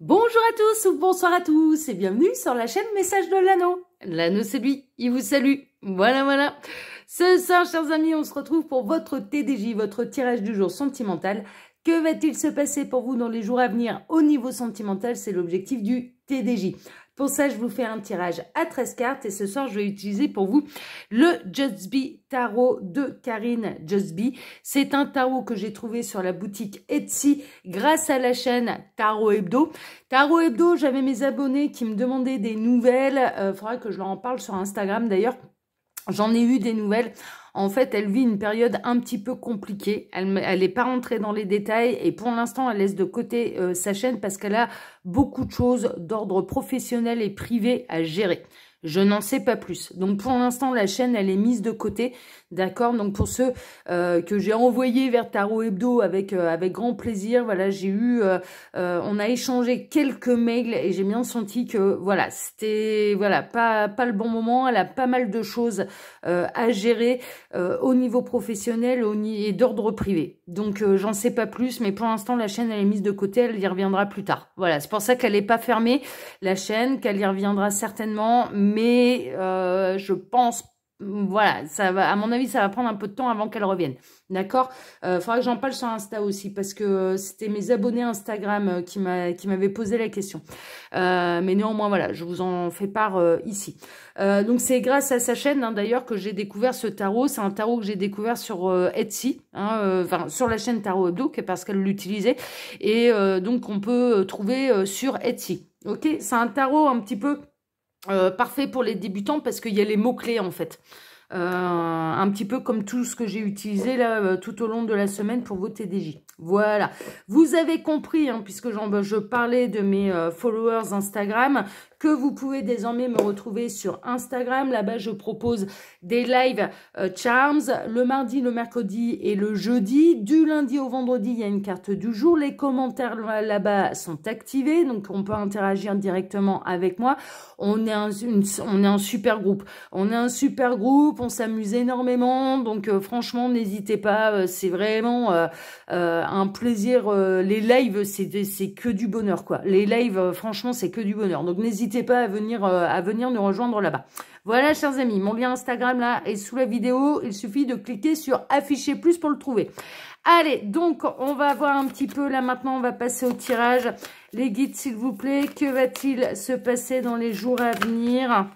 Bonjour à tous ou bonsoir à tous et bienvenue sur la chaîne Message de l'anneau. L'anneau c'est lui, il vous salue. Voilà voilà. Ce soir chers amis, on se retrouve pour votre TDJ, votre tirage du jour sentimental. Que va-t-il se passer pour vous dans les jours à venir au niveau sentimental C'est l'objectif du TDJ. Pour ça, je vous fais un tirage à 13 cartes et ce soir, je vais utiliser pour vous le Justby Tarot de Karine Justby. C'est un tarot que j'ai trouvé sur la boutique Etsy grâce à la chaîne Tarot Hebdo. Tarot Hebdo, j'avais mes abonnés qui me demandaient des nouvelles. Euh, Il que je leur en parle sur Instagram d'ailleurs. J'en ai eu des nouvelles. En fait, elle vit une période un petit peu compliquée. Elle n'est pas rentrée dans les détails et pour l'instant, elle laisse de côté euh, sa chaîne parce qu'elle a beaucoup de choses d'ordre professionnel et privé à gérer. Je n'en sais pas plus. Donc pour l'instant, la chaîne, elle est mise de côté. D'accord Donc pour ceux euh, que j'ai envoyés vers Tarot Hebdo avec, euh, avec grand plaisir, voilà, j'ai eu, euh, on a échangé quelques mails et j'ai bien senti que voilà, c'était voilà pas pas le bon moment. Elle a pas mal de choses à gérer au niveau professionnel au et d'ordre privé. Donc j'en sais pas plus, mais pour l'instant la chaîne elle est mise de côté, elle y reviendra plus tard. Voilà, c'est pour ça qu'elle n'est pas fermée la chaîne, qu'elle y reviendra certainement, mais je pense Mmh, voilà, ça va, à mon avis, ça va prendre un peu de temps avant qu'elle revienne. D'accord Il euh, faudra que j'en parle sur Insta aussi, parce que euh, c'était mes abonnés Instagram euh, qui m'avaient posé la question. mais néanmoins, voilà, je vous en fais part ici. donc, c'est grâce à sa chaîne, hein, d'ailleurs, que j'ai découvert ce tarot. C'est un tarot que j'ai découvert sur Etsy, hein, sur la chaîne Tarot Hebdo, parce qu'elle l'utilisait. Et donc, on peut trouver sur Etsy. Ok C'est un tarot un petit peu euh, parfait pour les débutants parce qu'il y a les mots-clés en fait. Euh, un petit peu comme tout ce que j'ai utilisé là euh, tout au long de la semaine pour vos TDJ. Voilà, vous avez compris, hein, puisque je parlais de mes followers Instagram, vous pouvez désormais me retrouver sur Instagram. Là-bas, je propose des lives euh, Charms le mardi, le mercredi et le jeudi. Du lundi au vendredi, il y a une carte du jour. Les commentaires là-bas sont activés, donc on peut interagir directement avec moi. On est un, on est un super groupe. On est un super groupe, on s'amuse énormément. Donc euh, franchement, n'hésitez pas. Euh, c'est vraiment un plaisir. les lives, c'est que du bonheur, quoi. Les lives, franchement, c'est que du bonheur. Donc n'hésitez n'hésitez pas à venir, euh, à venir nous rejoindre là-bas. Voilà, chers amis, mon lien Instagram, là, est sous la vidéo. Il suffit de cliquer sur « Afficher plus » pour le trouver. Allez, donc, on va voir un petit peu, là, maintenant, on va passer au tirage. Les guides, s'il vous plaît, que va-t-il se passer dans les jours à venir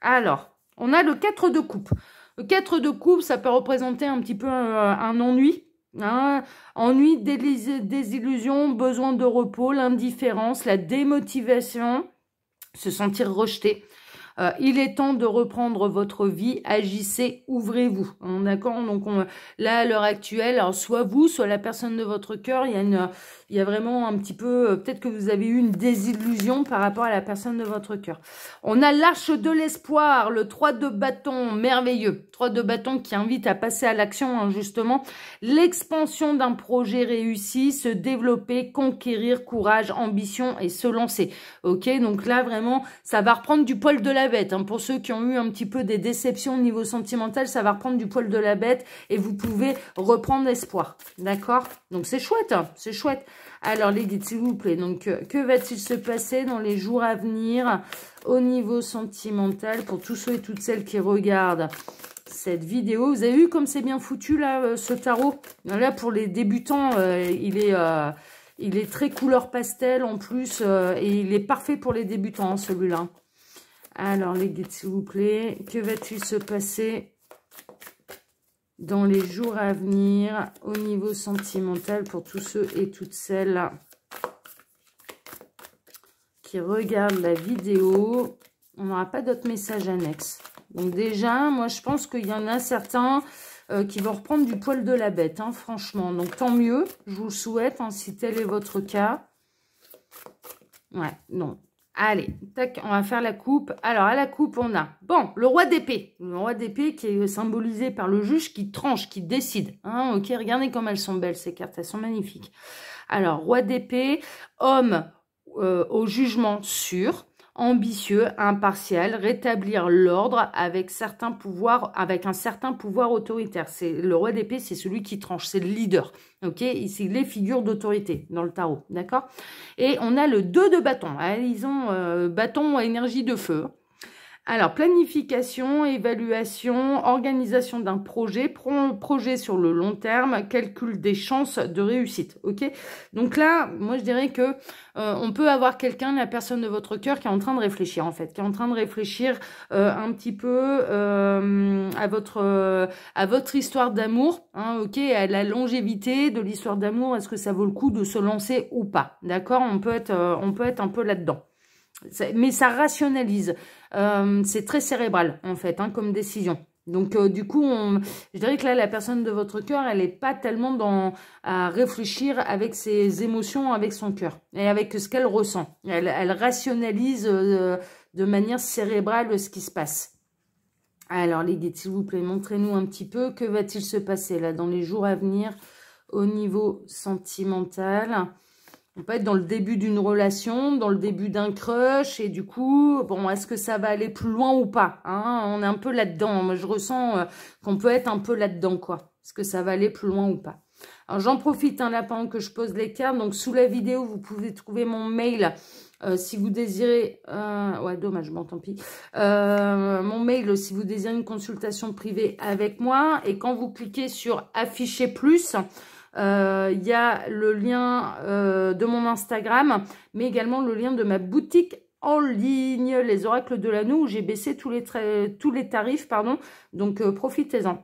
Alors, on a le 4 de coupe. Le 4 de coupe, ça peut représenter un petit peu euh, un, ennui. Hein. ennui, désillusion, besoin de repos, l'indifférence, la démotivation se sentir rejeté. Euh, il est temps de reprendre votre vie, agissez, ouvrez-vous. D'accord Donc on, là, à l'heure actuelle, soit vous, soit la personne de votre cœur, il y a une, il y a vraiment un petit peu, euh, peut-être que vous avez eu une désillusion par rapport à la personne de votre cœur. On a l'arche de l'espoir, le 3 de bâton, merveilleux. 3 de bâton qui invite à passer à l'action, hein, justement. L'expansion d'un projet réussi, se développer, conquérir, courage, ambition et se lancer. Ok, donc là, vraiment, ça va reprendre du poil de la bête. Hein. Pour ceux qui ont eu un petit peu des déceptions au niveau sentimental, ça va reprendre du poil de la bête et vous pouvez reprendre espoir. D'accord Donc c'est chouette, hein, c'est chouette. Alors les guides, s'il vous plaît, donc euh, que va-t-il se passer dans les jours à venir au niveau sentimental pour tous ceux et toutes celles qui regardent cette vidéo. Vous avez vu comme c'est bien foutu là, euh, ce tarot Là, pour les débutants, euh, il, est, il est très couleur pastel en plus et il est parfait pour les débutants, hein, celui-là. Alors les guides, s'il vous plaît, que va-t-il se passer dans les jours à venir au niveau sentimental pour tous ceux et toutes celles qui regardent la vidéo. On n'aura pas d'autres messages annexes. Donc déjà, moi je pense qu'il y en a certains euh, qui vont reprendre du poil de la bête, hein, franchement. Donc tant mieux, je vous le souhaite, hein, si tel est votre cas. Ouais, non, Allez, tac, on va faire la coupe. Alors, à la coupe, on a, bon, le roi d'épée. Le roi d'épée qui est symbolisé par le juge qui tranche, qui décide. Hein. ok, regardez comme elles sont belles, ces cartes, elles sont magnifiques. Alors, roi d'épée, homme euh, au jugement sûr ambitieux, impartial, rétablir l'ordre avec certains pouvoirs, avec un certain pouvoir autoritaire. C'est le roi d'épée, c'est celui qui tranche, c'est le leader. Ok, ici les figures d'autorité dans le tarot, d'accord. Et on a le 2 de bâton. Hein, ils ont euh, bâton énergie de feu. Alors, planification, évaluation, organisation d'un projet, projet sur le long terme, calcul des chances de réussite. Ok Donc là, moi je dirais que euh, on peut avoir quelqu'un, la personne de votre cœur, qui est en train de réfléchir en fait, qui est en train de réfléchir euh, un petit peu euh, à votre à votre histoire d'amour, hein, ok, à la longévité de l'histoire d'amour. Est-ce que ça vaut le coup de se lancer ou pas D'accord On peut être on peut être un peu là-dedans mais ça rationalise. Euh, c'est très cérébral, en fait, hein, comme décision. Donc, euh, du coup, je dirais que là, la personne de votre cœur, elle n'est pas tellement dans à réfléchir avec ses émotions, avec son cœur et avec ce qu'elle ressent. Elle, rationalise euh, de manière cérébrale ce qui se passe. Alors, les guides, s'il vous plaît, montrez-nous un petit peu que va-t-il se passer là dans les jours à venir au niveau sentimental. On peut être dans le début d'une relation, dans le début d'un crush, et du coup, bon, est-ce que ça va aller plus loin ou pas hein? On est un peu là-dedans. Moi, je ressens euh, qu'on peut être un peu là-dedans, quoi. Est-ce que ça va aller plus loin ou pas Alors, j'en profite, hein, là, pendant que je pose les cartes. Donc, sous la vidéo, vous pouvez trouver mon mail euh, si vous désirez, euh, ouais dommage, bon tant pis, mon mail si vous désirez une consultation privée avec moi et quand vous cliquez sur afficher plus, euh, il y a le lien euh, de mon Instagram, mais également le lien de ma boutique en ligne, les oracles de l'anneau, où j'ai baissé tous les, tous les tarifs, pardon. Donc, euh, profitez-en.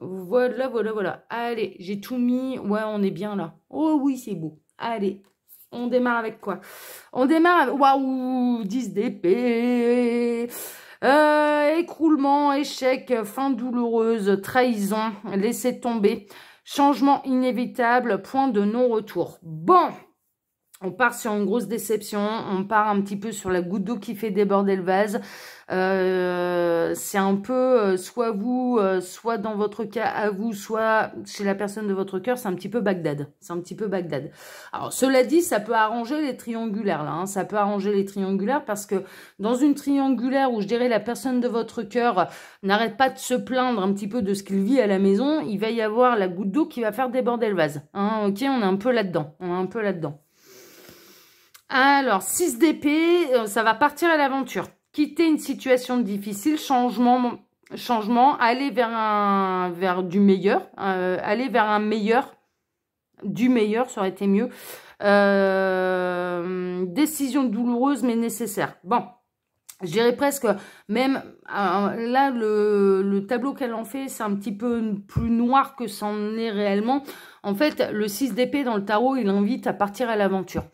Voilà, voilà, voilà. Allez, j'ai tout mis. Ouais, on est bien là. Oh oui, c'est beau. Allez, on démarre avec quoi On démarre avec... Waouh, 10 d'épée Écroulement, échec, fin douloureuse, trahison, laisser tomber. Changement inévitable, point de non-retour. Bon, on part sur une grosse déception, on part un petit peu sur la goutte d'eau qui fait déborder le vase. Euh, c'est un peu euh, soit vous, euh, soit dans votre cas à vous, soit chez la personne de votre cœur, c'est un petit peu Bagdad. C'est un petit peu Bagdad. Alors, cela dit, ça peut arranger les triangulaires, là. Hein. Ça peut arranger les triangulaires parce que dans une triangulaire où, je dirais, la personne de votre cœur n'arrête pas de se plaindre un petit peu de ce qu'il vit à la maison, il va y avoir la goutte d'eau qui va faire déborder le vase. Hein, ok, on est un peu là-dedans. On est un peu là-dedans. Alors, 6 d'épée, ça va partir à l'aventure quitter une situation difficile, changement, changement aller vers, un, vers du meilleur, euh, aller vers un meilleur, du meilleur, ça aurait été mieux. Euh, décision douloureuse mais nécessaire. Bon, je dirais presque, même euh, là, le, le tableau qu'elle en fait, c'est un petit peu plus noir que ça est réellement. En fait, le 6 d'épée dans le tarot, il invite à partir à l'aventure.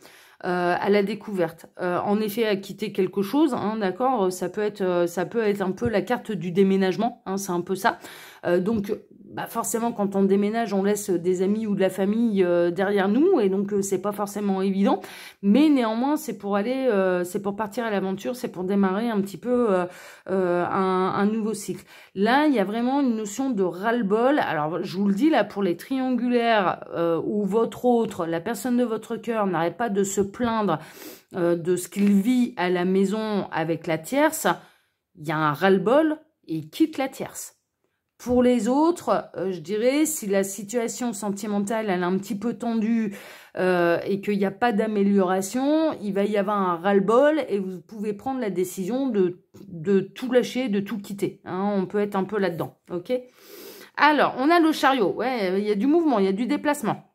Euh, à la découverte. Euh, en effet, à quitter quelque chose, hein, d'accord, ça peut être euh, ça peut être un peu la carte du déménagement, hein, c'est un peu ça. donc bah forcément, quand on déménage, on laisse des amis ou de la famille euh, derrière nous, et donc euh, c'est pas forcément évident. Mais néanmoins, c'est pour aller, euh, c'est pour partir à l'aventure, c'est pour démarrer un petit peu un, nouveau cycle. Là, il y a vraiment une notion de ras-le-bol. Alors, je vous le dis là, pour les triangulaires ou votre autre, la personne de votre cœur n'arrête pas de se plaindre de ce qu'il vit à la maison avec la tierce. Il y a un ras-le-bol et il quitte la tierce. Pour les autres, euh, je dirais, si la situation sentimentale elle est un petit peu tendue euh, et qu'il n'y a pas d'amélioration, il va y avoir un ras-le-bol et vous pouvez prendre la décision de, de tout lâcher, de tout quitter. Hein. on peut être un peu là-dedans, ok Alors, on a le chariot. Ouais, il y a du mouvement, il y a du déplacement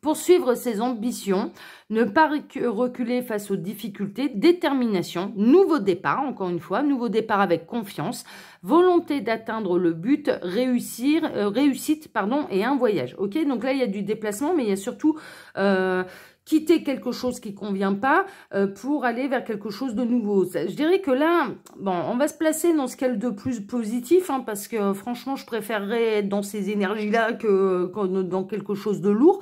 poursuivre ses ambitions, ne pas reculer face aux difficultés, détermination, nouveau départ, encore une fois, nouveau départ avec confiance, volonté d'atteindre le but, réussir, euh, réussite, pardon, et un voyage. Ok, donc là il y a du déplacement, mais il y a surtout euh, quitter quelque chose qui convient pas euh, pour aller vers quelque chose de nouveau. Je dirais que là, bon, on va se placer dans ce qu'elle de plus positif, hein, parce que franchement, je préférerais être dans ces énergies-là que dans quelque chose de lourd.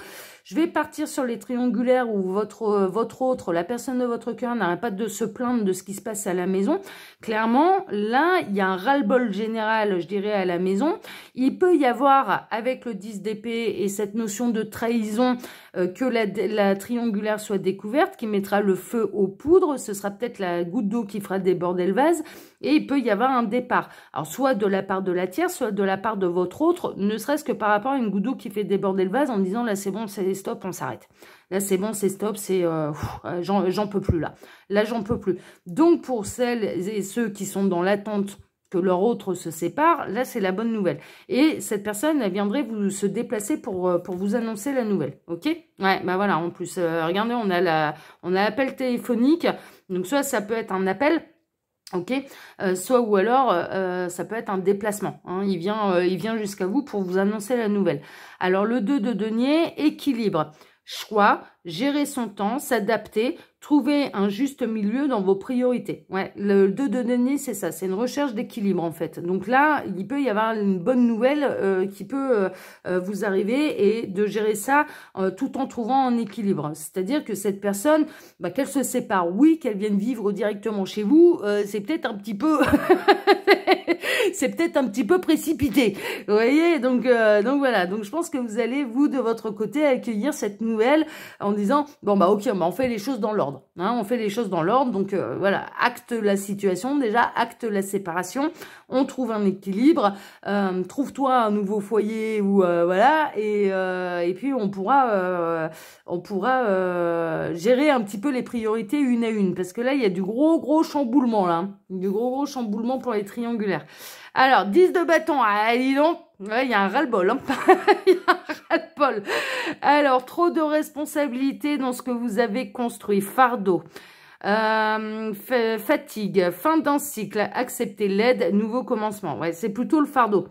Je vais partir sur les triangulaires où votre, euh, votre autre, la personne de votre cœur n'arrête pas de se plaindre de ce qui se passe à la maison. Clairement, là, il y a un ras-le-bol général, je dirais, à la maison. Il peut y avoir, avec le 10 d'épée et cette notion de trahison, euh, que la, la, triangulaire soit découverte, qui mettra le feu aux poudres. Ce sera peut-être la goutte d'eau qui fera déborder le vase et il peut y avoir un départ. Alors, soit de la part de la tierce, soit de la part de votre autre, ne serait-ce que par rapport à une goudou qui fait déborder le vase en disant là c'est bon, c'est stop, on s'arrête. Là c'est bon, c'est stop, c'est euh, euh, j'en peux plus là. Là j'en peux plus. Donc pour celles et ceux qui sont dans l'attente que leur autre se sépare, là c'est la bonne nouvelle. Et cette personne, elle viendrait vous se déplacer pour, euh, pour vous annoncer la nouvelle, ok Ouais, bah voilà, en plus, regardez, on a, la, on a l'appel téléphonique, donc soit ça peut être un appel, Ok, euh, soit ou alors euh, ça peut être un déplacement. Hein. Il vient, euh, il vient jusqu'à vous pour vous annoncer la nouvelle. Alors le 2 de denier, équilibre, choix, gérer son temps, s'adapter, trouver un juste milieu dans vos priorités. Ouais, le 2 de denier, c'est ça, c'est une recherche d'équilibre en fait. Donc là, il peut y avoir une bonne nouvelle euh, qui peut euh, euh, vous arriver et de gérer ça tout en trouvant un équilibre. C'est-à-dire que cette personne, bah, qu'elle se sépare, oui, qu'elle vienne vivre directement chez vous, c'est peut-être un petit peu... c'est peut-être un petit peu précipité. Vous voyez donc, donc voilà. Donc je pense que vous allez, vous, de votre côté, accueillir cette nouvelle en disant, bon bah ok, bah, on fait les choses dans l'ordre. Hein. on fait les choses dans l'ordre, donc euh, voilà, acte la situation déjà, acte la séparation, on trouve un équilibre, euh, trouve-toi un nouveau foyer ou euh, voilà, et, puis on pourra, on pourra gérer un petit peu les priorités une à une, parce que là il y a du gros gros chamboulement là, hein, du gros gros chamboulement pour les triangulaires. Alors 10 de bâton, allez ah, donc Ouais, il y a un ras-le-bol. Hein. y a un ras-le-bol. Alors, trop de responsabilités dans ce que vous avez construit. Fardeau. Euh, fatigue, fin d'un cycle, accepter l'aide, nouveau commencement. Ouais, c'est plutôt le fardeau.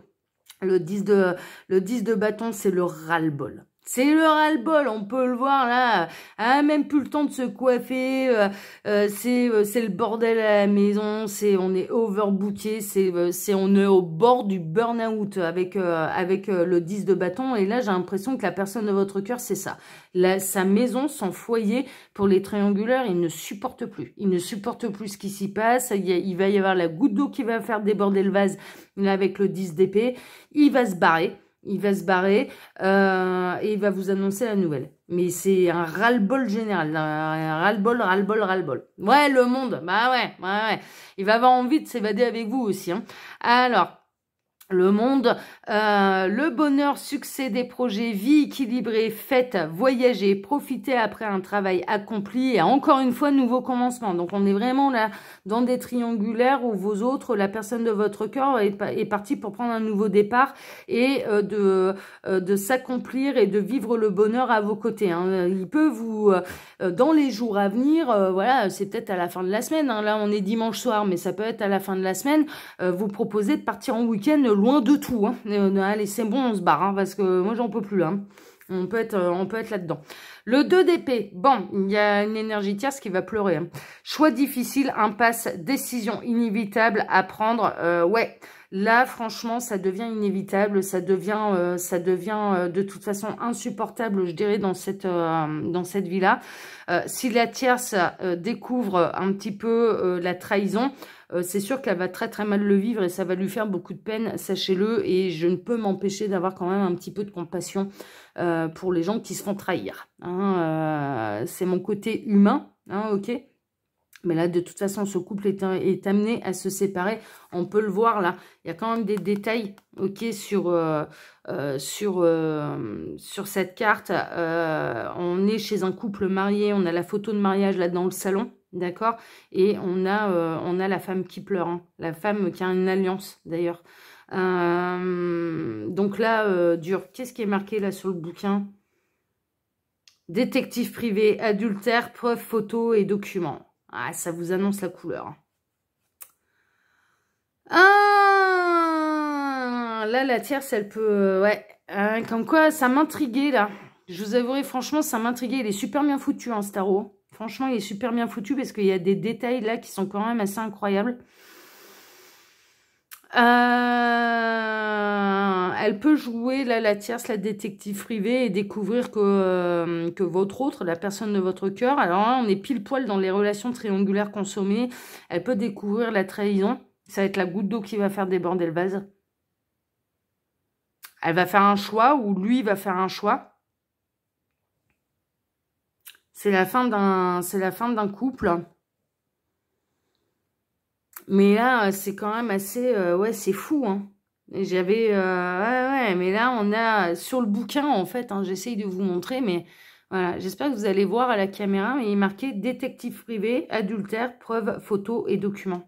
Le 10 de, le 10 de bâton, c'est le ras-le-bol. C'est le ras-le-bol, on peut le voir là, ah, même plus le temps de se coiffer, euh, euh, c'est euh, c'est le bordel à la maison, c'est on est overbooké, c'est c'est on est au bord du burn-out avec avec le 10 de bâton et là j'ai l'impression que la personne de votre cœur c'est ça. Là, sa maison, son foyer pour les triangulaires, il ne supporte plus. Il ne supporte plus ce qui s'y passe, il, va y avoir la goutte d'eau qui va faire déborder le vase avec le 10 d'épée, il va se barrer il va se barrer euh, et il va vous annoncer la nouvelle. Mais c'est un ras-le-bol général, un ras-le-bol, ras-le-bol, ras-le-bol. Ouais, le monde, bah ouais, ouais, ouais. Il va avoir envie de s'évader avec vous aussi. Hein. Alors, le monde, euh, le bonheur, succès des projets, vie équilibrée, fête, voyager, profiter après un travail accompli et encore une fois, nouveau commencement. Donc, on est vraiment là dans des triangulaires où vos autres, la personne de votre cœur est, est partie pour prendre un nouveau départ et euh, de, euh, de s'accomplir et de vivre le bonheur à vos côtés. Hein. Il peut vous, dans les jours à venir, voilà, c'est peut-être à la fin de la semaine. Hein. Là, on est dimanche soir, mais ça peut être à la fin de la semaine, vous proposer de partir en week-end loin de tout. Hein. Euh, allez, c'est bon, on se barre, hein, parce que moi, j'en peux plus. Hein. On peut être, euh, on peut être là-dedans. Le 2 d'épée. Bon, il y a une énergie tierce qui va pleurer. Choix difficile, impasse, décision inévitable à prendre. Euh, ouais, Là, franchement, ça devient inévitable, ça devient, euh, ça devient euh, de toute façon insupportable, je dirais, dans cette, euh, dans cette vie-là. si la tierce découvre un petit peu la trahison, c'est sûr qu'elle va très très mal le vivre et ça va lui faire beaucoup de peine, sachez-le. Et je ne peux m'empêcher d'avoir quand même un petit peu de compassion pour les gens qui se font trahir. Hein. c'est mon côté humain, hein, ok mais là, de toute façon, ce couple est, amené à se séparer. On peut le voir là. Il y a quand même des détails ok, sur, euh, euh, sur, euh, sur cette carte. on est chez un couple marié. On a la photo de mariage là dans le salon. D'accord Et on a, on a la femme qui pleure. Hein. La femme qui a une alliance d'ailleurs. donc là, dur. Qu'est-ce qui est marqué là sur le bouquin Détective privé, adultère, preuves, photos et documents. Ah, ça vous annonce la couleur. Ah, là, la tierce, elle peut... Euh, ouais, euh, comme quoi, ça m'intriguait, là. Je vous avouerai, franchement, ça m'intriguait. Il est super bien foutu, hein, ce Franchement, il est super bien foutu parce qu'il y a des détails, là, qui sont quand même assez incroyables. Euh elle peut jouer là, la tierce, la détective privée et découvrir que, euh, que votre autre, la personne de votre cœur, alors là, on est pile poil dans les relations triangulaires consommées, elle peut découvrir la trahison. Ça va être la goutte d'eau qui va faire déborder le vase. Elle va faire un choix ou lui va faire un choix. C'est la fin d'un, c'est la fin d'un couple. Mais là, c'est quand même assez, euh, ouais, c'est fou, hein. J'avais... Euh, ouais, ouais, mais là, on a... Sur le bouquin, en fait, hein, j'essaye de vous montrer, mais... Voilà, j'espère que vous allez voir à la caméra, mais il est marqué « Détective privé, adultère, preuve, photo et documents ».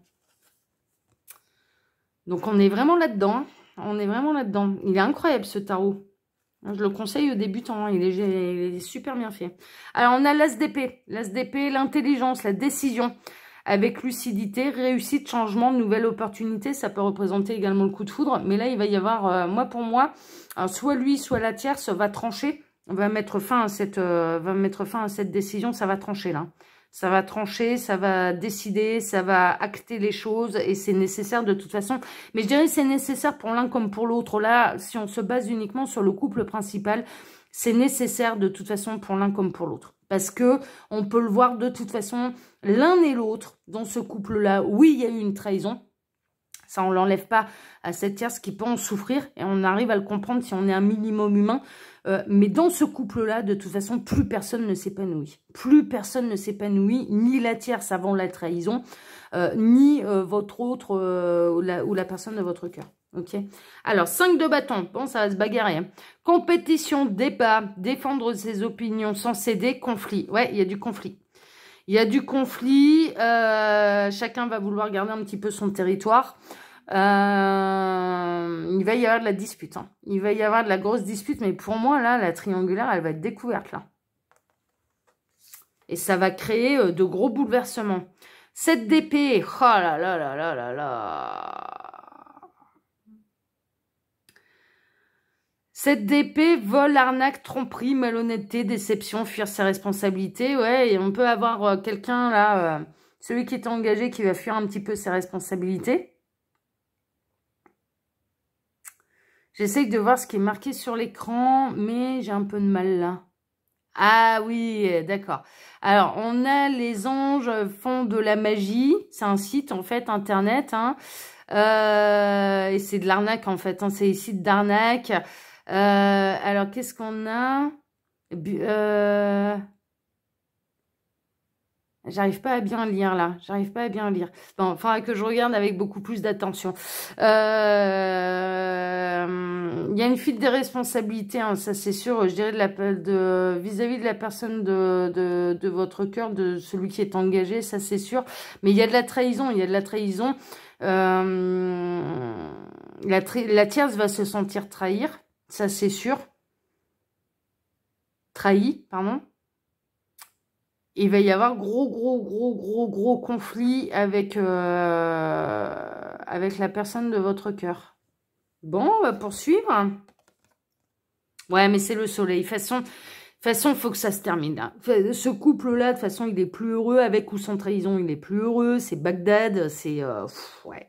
Donc, on est vraiment là-dedans. Hein. On est vraiment là-dedans. Il est incroyable, ce tarot. Je le conseille aux débutants. Hein. Il est, super bien fait. Alors, on a l'as L'ASDP, l'intelligence, la décision avec lucidité, réussite, changement, nouvelle opportunité. Ça peut représenter également le coup de foudre. Mais là, il va y avoir, euh, moi pour moi, soit lui, soit la tierce va trancher, va mettre fin à cette, euh, va mettre fin à cette décision. Ça va trancher là. Ça va trancher, ça va décider, ça va acter les choses et c'est nécessaire de toute façon. Mais je dirais c'est nécessaire pour l'un comme pour l'autre. Là, si on se base uniquement sur le couple principal, c'est nécessaire de toute façon pour l'un comme pour l'autre. Parce que on peut le voir de toute façon, l'un et l'autre, dans ce couple-là, oui, il y a eu une trahison. Ça, on l'enlève pas à cette tierce qui peut en souffrir et on arrive à le comprendre si on est un minimum humain. Euh, mais dans ce couple-là, de toute façon, plus personne ne s'épanouit. Plus personne ne s'épanouit, ni la tierce avant la trahison, euh, ni euh, votre autre ou la personne de votre cœur. Ok. Alors, 5 de bâton. Bon, ça va se bagarrer. Hein. Compétition, débat, défendre ses opinions sans céder, conflit. Ouais, il y a du conflit. Il y a du conflit. Euh, chacun va vouloir garder un petit peu son territoire. Euh, il va y avoir de la dispute. Hein. Il va y avoir de la grosse dispute. Mais pour moi, là, la triangulaire, elle va être découverte, là. Et ça va créer euh, de gros bouleversements. 7 d'épée. Oh là là là là là là. Cette DP, vol, arnaque, tromperie, malhonnêteté, déception, fuir ses responsabilités. Ouais, et on peut avoir euh, quelqu'un là, euh, celui qui est engagé, qui va fuir un petit peu ses responsabilités. J'essaye de voir ce qui est marqué sur l'écran, mais j'ai un peu de mal là. Ah oui, d'accord. Alors, on a les anges font de la magie. C'est un site, en fait, internet. Hein. Euh, et c'est de l'arnaque, en fait. Hein. C'est ici sites d'arnaque. Euh, alors, qu'est-ce qu'on a euh, J'arrive pas à bien lire là. J'arrive pas à bien lire. Bon, que je regarde avec beaucoup plus d'attention. Il euh, y a une fuite des responsabilités, hein, ça c'est sûr. Je dirais de vis-à-vis de la personne de, votre cœur, de celui qui est engagé, ça c'est sûr. Mais il y a de la trahison. Il y a de la trahison. la tierce va se sentir trahir ça c'est sûr. Trahi, pardon. il va y avoir gros, gros, gros, gros, gros conflit avec, euh, avec la personne de votre cœur. Bon, on va poursuivre. Ouais, mais c'est le soleil. De toute façon, il faut que ça se termine. Ce couple-là, de toute façon, il est plus heureux. Avec ou sans trahison, il est plus heureux. C'est Bagdad, c'est... Euh,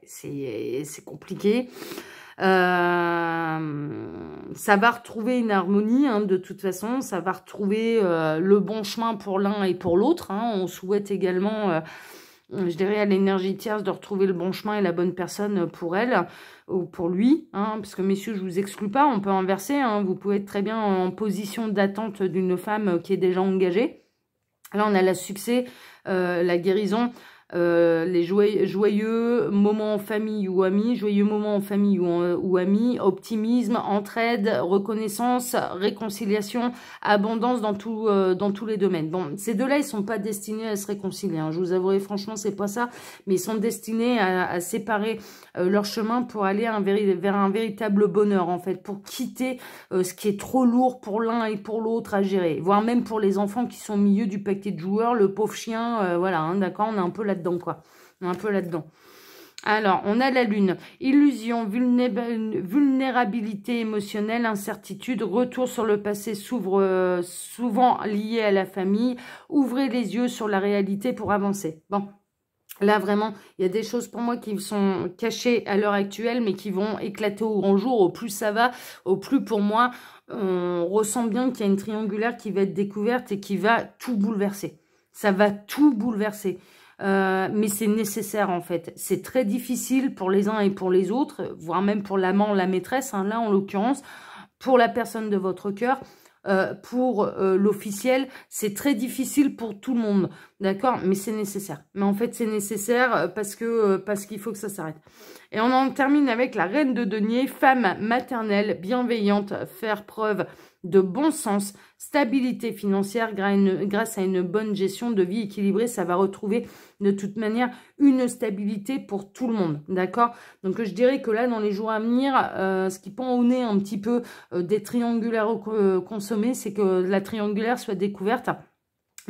c'est compliqué. Euh, ça va retrouver une harmonie, hein, de toute façon. Ça va retrouver euh, le bon chemin pour l'un et pour l'autre. Hein. On souhaite également... Euh, je dirais à l'énergie tierce de retrouver le bon chemin et la bonne personne pour elle ou pour lui, hein. parce que messieurs, je vous exclue pas, on peut inverser, vous pouvez être très bien en position d'attente d'une femme qui est déjà engagée. Là, on a la succès, la guérison euh, les joyeux, joyeux, moments en famille ou amis, joyeux moments en famille ou, amis, optimisme, entraide, reconnaissance, réconciliation, abondance dans, tout, euh, dans tous les domaines. Bon, ces deux-là, ils sont pas destinés à se réconcilier. Hein. Je vous avouerai franchement, c'est pas ça, mais ils sont destinés à, à séparer euh, leur chemin pour aller vers un véritable bonheur, en fait, pour quitter ce qui est trop lourd pour l'un et pour l'autre à gérer, voire même pour les enfants qui sont au milieu du paquet de joueurs, le pauvre chien, voilà, hein, d'accord, on est un peu là quoi. un peu là-dedans. Alors, on a la lune. Illusion, vulnérabilité émotionnelle, incertitude, retour sur le passé s'ouvre souvent lié à la famille. Ouvrez les yeux sur la réalité pour avancer. Bon, Là, vraiment, il y a des choses pour moi qui sont cachées à l'heure actuelle, mais qui vont éclater au grand jour. Au plus ça va, au plus pour moi, on ressent bien qu'il y a une triangulaire qui va être découverte et qui va tout bouleverser. Ça va tout bouleverser. Euh, mais c'est nécessaire en fait. C'est très difficile pour les uns et pour les autres, voire même pour l'amant, la maîtresse, hein, là en l'occurrence, pour la personne de votre cœur, euh, pour euh, l'officiel, c'est très difficile pour tout le monde. D'accord Mais c'est nécessaire. Mais en fait, c'est nécessaire euh, parce que euh, parce qu'il faut que ça s'arrête. Et on en termine avec la reine de denier, femme maternelle, bienveillante, faire preuve de bon sens, stabilité financière grâce à une bonne gestion de vie équilibrée. Ça va retrouver de toute manière une stabilité pour tout le monde. D'accord Donc, je dirais que là, dans les jours à venir, euh, ce qui pend au nez un petit peu des triangulaires consommés, c'est que la triangulaire soit découverte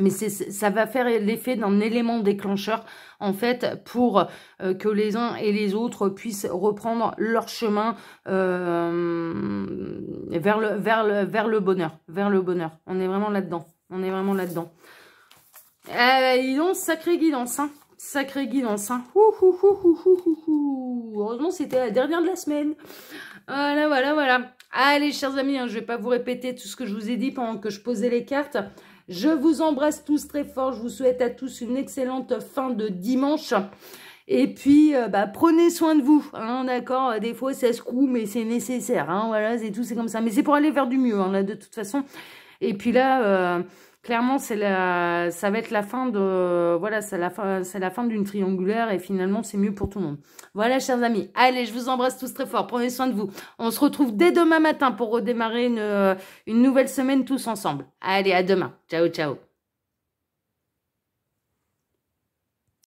mais ça va faire l'effet d'un élément déclencheur, en fait, pour euh, que les uns et les autres puissent reprendre leur chemin euh, vers, le, bonheur. Vers le bonheur. On est vraiment là-dedans. On est vraiment là-dedans. Eh, Ils ont sacré guidance, hein. Sacrée guidance, hein. Heureusement, c'était la dernière de la semaine. Voilà, voilà, voilà. Allez, chers amis, hein, je ne vais pas vous répéter tout ce que je vous ai dit pendant que je posais les cartes. Je vous embrasse tous très fort. Je vous souhaite à tous une excellente fin de dimanche. Et puis, euh, bah, prenez soin de vous, hein, d'accord euh, Des fois, ça se coupe, mais c'est nécessaire, hein, voilà, c'est tout, c'est comme ça. Mais c'est pour aller vers du mieux, hein, là, de toute façon. Et puis là, euh, clairement, c'est la, ça va être la fin de, voilà, c'est la fin, c'est la fin d'une triangulaire et finalement, c'est mieux pour tout le monde. Voilà, chers amis. Allez, je vous embrasse tous très fort. Prenez soin de vous. On se retrouve dès demain matin pour redémarrer une, une nouvelle semaine tous ensemble. Allez, à demain. Ciao, ciao.